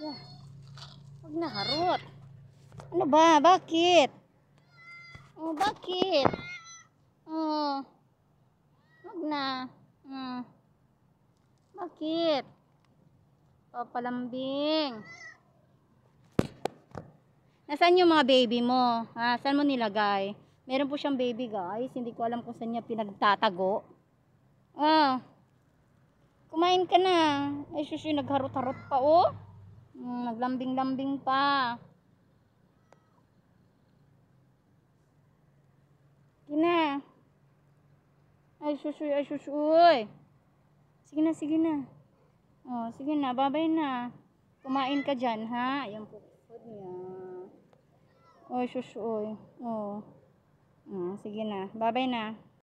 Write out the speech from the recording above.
Aba. Huwag na harot. Ano ba? Bakit? Oh, bakit? Oh. Huwag na. Hmm. Bakit? Papalambing. Nasaan yung mga baby mo? Ha? Saan mo nilagay? Meron po siyang baby guys. Hindi ko alam kung saan niya pinagtatago. Oh. Kumain ka na. Ay, susu, nagharot-harot pa oh. Mm, naglambing-lambing pa. Kina. Ay, susuy, ay, susuy. Sige na, sige na. Oh, sige na, babay na. Kumain ka diyan ha? Ayan po, food niya. Oy, susuy. Oh. Ah, sige na, babay na.